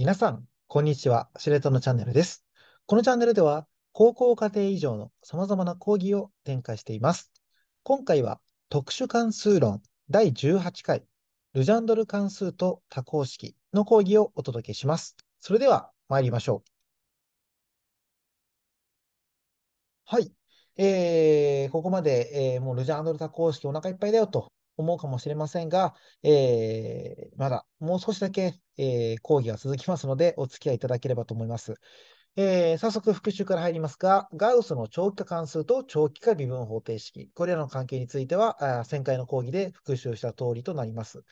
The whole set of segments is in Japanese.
皆さん、こんにちは。しれとのチャンネルです。このチャンネルでは、高校家程以上の様々な講義を展開しています。今回は、特殊関数論第18回、ルジャンドル関数と多項式の講義をお届けします。それでは、参りましょう。はい。えー、ここまで、えー、もうルジャンドル多項式お腹いっぱいだよと思うかもしれませんが、えー、まだもう少しだけ、えー、講義が続きますので、お付き合いいただければと思います。えー、早速復習から入りますが、ガウスの長期化関数と長期化微分方程式、これらの関係については、あ前回の講義で復習した通りとなります。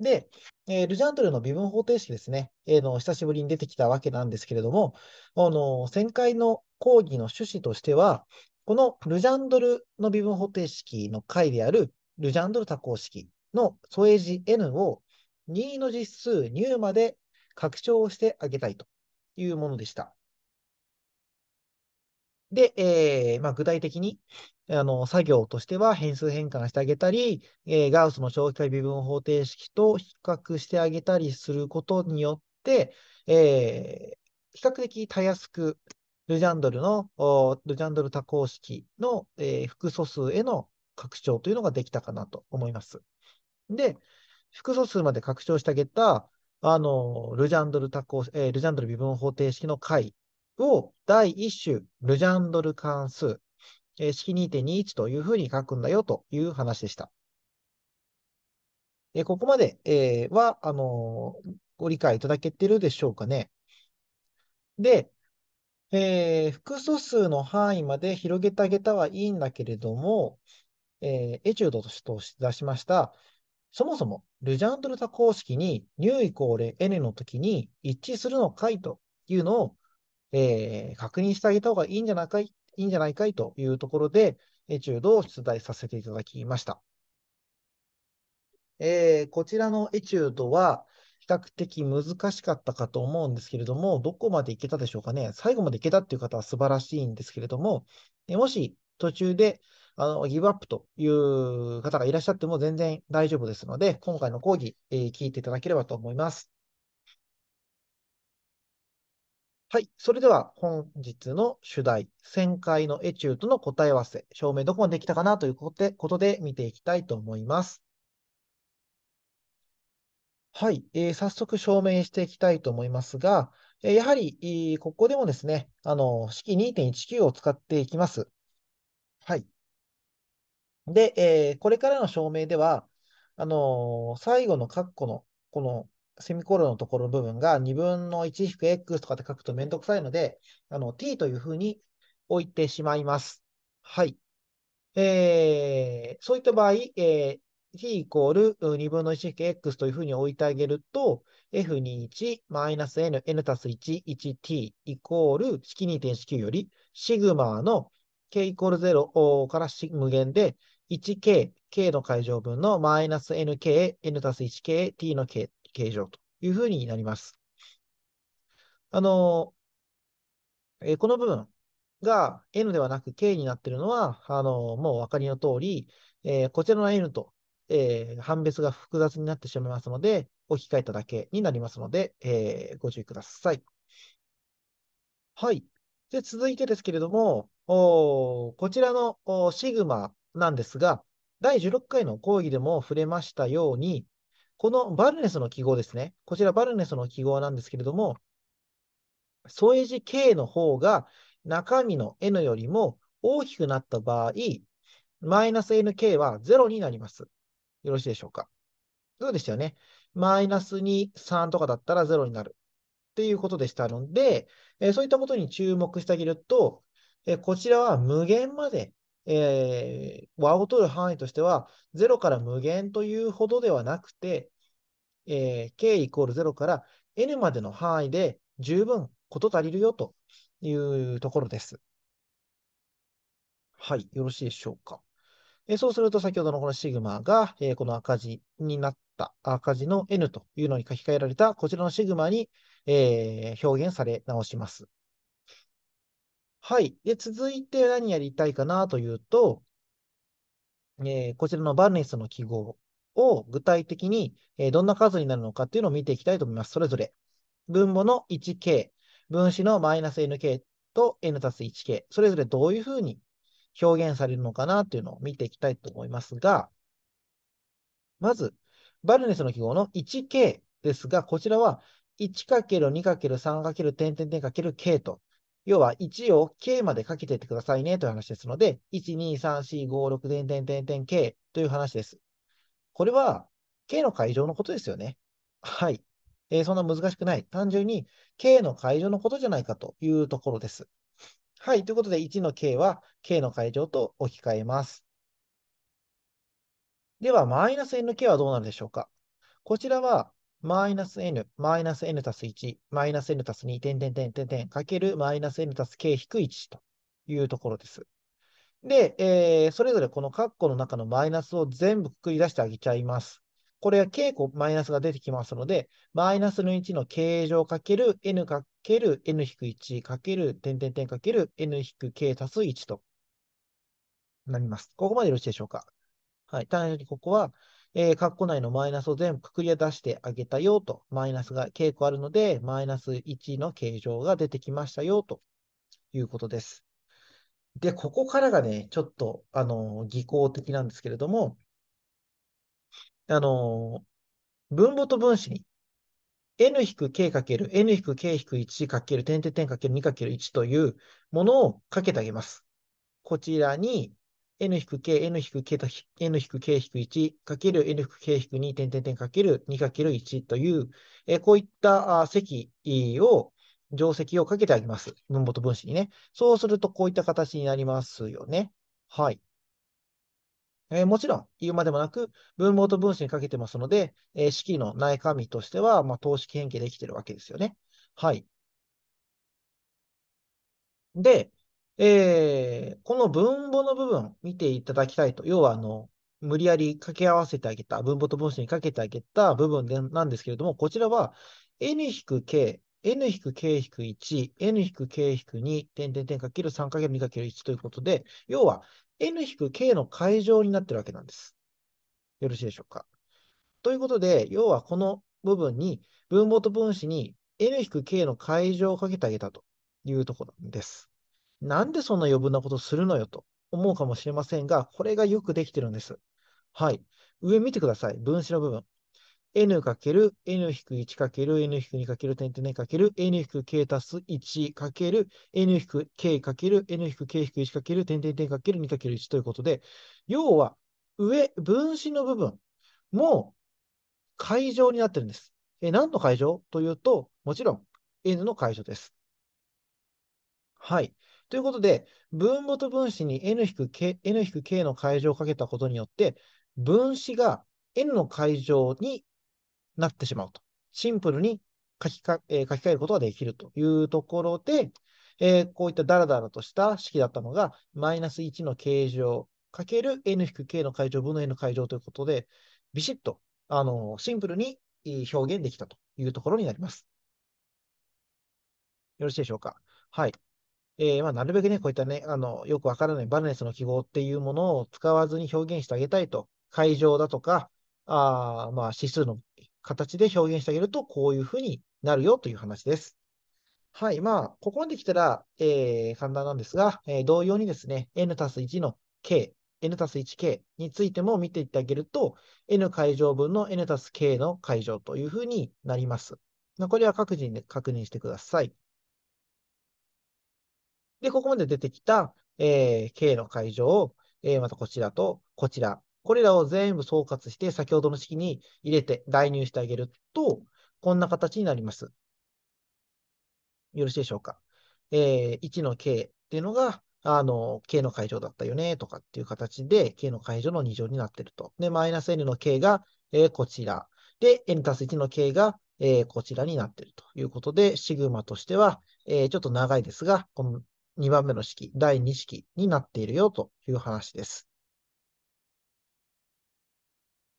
で、えー、ルジャントルの微分方程式ですね、えー、の、久しぶりに出てきたわけなんですけれども、あの前回の講義の趣旨としては、このルジャンドルの微分方程式の解であるルジャンドル多項式の素英字 N を任意の実数入まで拡張してあげたいというものでした。で、えーまあ、具体的にあの作業としては変数変換してあげたり、えー、ガウスの消費化微分方程式と比較してあげたりすることによって、えー、比較的たやすくルジャンドルの、ルジャンドル多項式の、えー、複素数への拡張というのができたかなと思います。で、複素数まで拡張しあげた、あの、ルジャンドル多項、えー、ルジャンドル微分方程式の解を第1種、ルジャンドル関数、えー、式2.21というふうに書くんだよという話でした。えー、ここまで、えー、は、あのご理解いただけてるでしょうかね。で、えー、複素数の範囲まで広げてあげたはいいんだけれども、えー、エチュードとして出しました、そもそもルジャンドルタ公式に入イコール n の時に一致するのかいというのを、えー、確認してあげた方がいいんじゃないかいいいんじゃないかいというところで、エチュードを出題させていただきました。えー、こちらのエチュードは、比較的難しかったかと思うんですけれども、どこまでいけたでしょうかね。最後までいけたっていう方は素晴らしいんですけれども、もし途中で、あの、ギブアップという方がいらっしゃっても全然大丈夫ですので、今回の講義、えー、聞いていただければと思います。はい。それでは本日の主題、旋回のエチュートの答え合わせ、証明どこまできたかなということで見ていきたいと思います。はい、えー、早速証明していきたいと思いますが、えやはり、えー、ここでもですね、あの、式2.19を使っていきます。はい。で、えー、これからの証明では、あのー、最後の括弧の、このセミコロルのところの部分が2分の1引く x とかって書くとめんどくさいので、あの、t というふうに置いてしまいます。はい。えー、そういった場合、えー、t イコール2分の1引く x というふうに置いてあげると、f21 マイナス n、n たす1、1t イコール式2.19より、シグマの k イコール0から無限で、1k、k の解乗分のマイナス nk、n たす 1k、t の形状というふうになります。あの、えこの部分が n ではなく k になっているのは、あの、もうお分かりの通り、えー、こちらの n と、えー、判別が複雑になってしまいますので、置き換えただけになりますので、えー、ご注意ください。はい。で、続いてですけれども、おこちらのシグマなんですが、第16回の講義でも触れましたように、このバルネスの記号ですね。こちらバルネスの記号なんですけれども、添え字 K の方が中身の N よりも大きくなった場合、マイナス NK は0になります。よろしいでしょうか。そうでしたよね。マイナス2、3とかだったら0になる。っていうことでしたので、えそういったことに注目してあげると、えこちらは無限までえー、和を取る範囲としては、0から無限というほどではなくて、えー、k イコール0から n までの範囲で十分こと足りるよというところです。はい、よろしいでしょうか。えー、そうすると、先ほどのこのシグマが、えー、この赤字になった赤字の n というのに書き換えられたこちらのシグマに、えー、表現され直します。はい。で、続いて何やりたいかなというと、えーこちらのバルネスの記号を具体的に、えーどんな数になるのかっていうのを見ていきたいと思います。それぞれ。分母の 1k、分子のマイナス nk と n たす 1k、それぞれどういうふうに表現されるのかなっていうのを見ていきたいと思いますが、まず、バルネスの記号の 1k ですが、こちらは 1×2×3× 点点点 ×k と要は1を k までかけていってくださいねという話ですので、1、2、3、4、5、6、点、点、点、点、k という話です。これは k の解乗のことですよね。はい。えー、そんな難しくない。単純に k の解乗のことじゃないかというところです。はい。ということで、1の k は k の解乗と置き換えます。では、マイナス n の k はどうなるでしょうか。こちらはマイナス n、マイナス n たす1、マイナス n たす2、点点点点点、かけるマイナス n たす k 引く1というところです。で、えー、それぞれこのカッコの中のマイナスを全部くくり出してあげちゃいます。これは k 個マイナスが出てきますので、マイナスの1の形状かける n かける n 引く1かける点点点かける n 引く k たす1となります。ここまでよろしいでしょうか。はい。単純にここは、えー、括弧内のマイナスを全部くくり出してあげたよと、マイナスが傾向あるので、マイナス1の形状が出てきましたよということです。で、ここからがね、ちょっと、あの、技巧的なんですけれども、あの、分母と分子に n-k×n-k-1×、点点点 ×2×1 というものをかけてあげます。こちらに n-k、n-k と n-k-1 かける n-k-2 点点点かける2かける1という、えこういった積を、定石をかけてあげます。分母と分子にね。そうすると、こういった形になりますよね。はい。えー、もちろん、言うまでもなく、分母と分子にかけてますので、えー、式の内紙としては、まあ、等式変形できてるわけですよね。はい。で、えー、この分母の部分見ていただきたいと。要は、あの、無理やり掛け合わせてあげた、分母と分子にかけてあげた部分でなんですけれども、こちらは n-k、n-k-1、n-k-2、点点点かける3 × 2る1ということで、要は n-k の解乗になってるわけなんです。よろしいでしょうか。ということで、要はこの部分に分母と分子に n-k の解乗をかけてあげたというところなんです。なんでそんな余分なことするのよと思うかもしれませんが、これがよくできてるんです。はい。上見てください。分子の部分。n かける n 引く1かける n 引く2かける点点かける n 引く k 足す1る n 引く k かける n 引く k 引く1かける点点点かける2かける1ということで、要は上、分子の部分も会場になってるんです。え何の会場というと、もちろん n の解場です。はい。ということで、分母と分子に n-k, n-k の階乗をかけたことによって、分子が n の階乗になってしまうと。シンプルに書きか、えー、書き換えることができるというところで、えー、こういったダラダラとした式だったのが、マイナス1の形状かける n-k の階乗分の n の階乗ということで、ビシッと、あのー、シンプルに表現できたというところになります。よろしいでしょうか。はい。えー、まあ、なるべくね、こういったね、あの、よくわからないバルネスの記号っていうものを使わずに表現してあげたいと、会場だとか、あまあ、指数の形で表現してあげると、こういうふうになるよという話です。はい。まあ、ここまで来たら、えー、簡単なんですが、えー、同様にですね、n たす1の k、n たす 1k についても見ていってあげると、n 会乗分の n たす k の会乗というふうになります。残りは各自に、ね、確認してください。で、ここまで出てきた、えー、K の会場を、えー、またこちらとこちら。これらを全部総括して、先ほどの式に入れて代入してあげると、こんな形になります。よろしいでしょうか。えー、1の K っていうのが、あの、K の解除だったよね、とかっていう形で、K の解除の2乗になってると。で、マイナス N の K が、えー、こちら。で、N たす1の K が、えー、こちらになってるということで、シグマとしては、えー、ちょっと長いですが、この2番目の式、第2式になっているよという話です。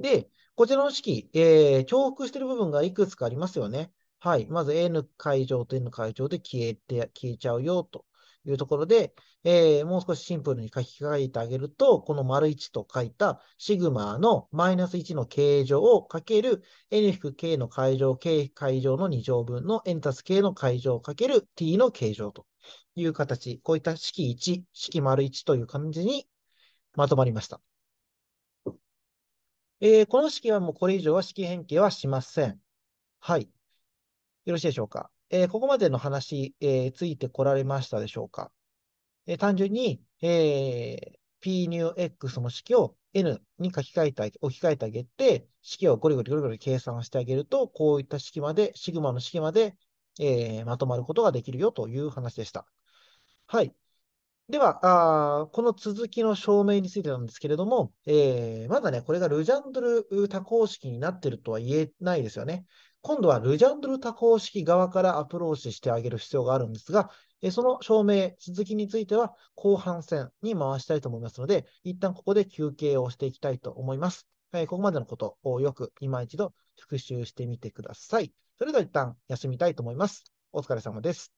で、こちらの式、えー、重複している部分がいくつかありますよね。はい。まず n 会場と n 会場で消えて、消えちゃうよというところで、えー、もう少しシンプルに書き換えてあげると、この丸1と書いたシグマのマイナス1の形状をかける n-k の解乗 k 解乗の2乗分の n たす k の解乗かける t の形状という形、こういった式1、式丸1という感じにまとまりました。えー、この式はもうこれ以上は式変形はしません。はい。よろしいでしょうか。えー、ここまでの話、えー、ついてこられましたでしょうか。えー、単純に、えー、P-X の式を N に書き換えて、置き換えてあげて、式をゴリゴリゴリゴリ計算してあげると、こういった式まで、シグマの式まで、えー、まとまることができるよという話でした。はい。ではあ、この続きの証明についてなんですけれども、えー、まだね、これがルジャンドル多項式になっているとは言えないですよね。今度はルジャンドル多項式側からアプローチしてあげる必要があるんですが、えその証明、続きについては後半戦に回したいと思いますので、一旦ここで休憩をしていきたいと思います。えー、ここまでのことをよく今一度復習してみてください。それでは一旦休みたいと思います。お疲れ様です。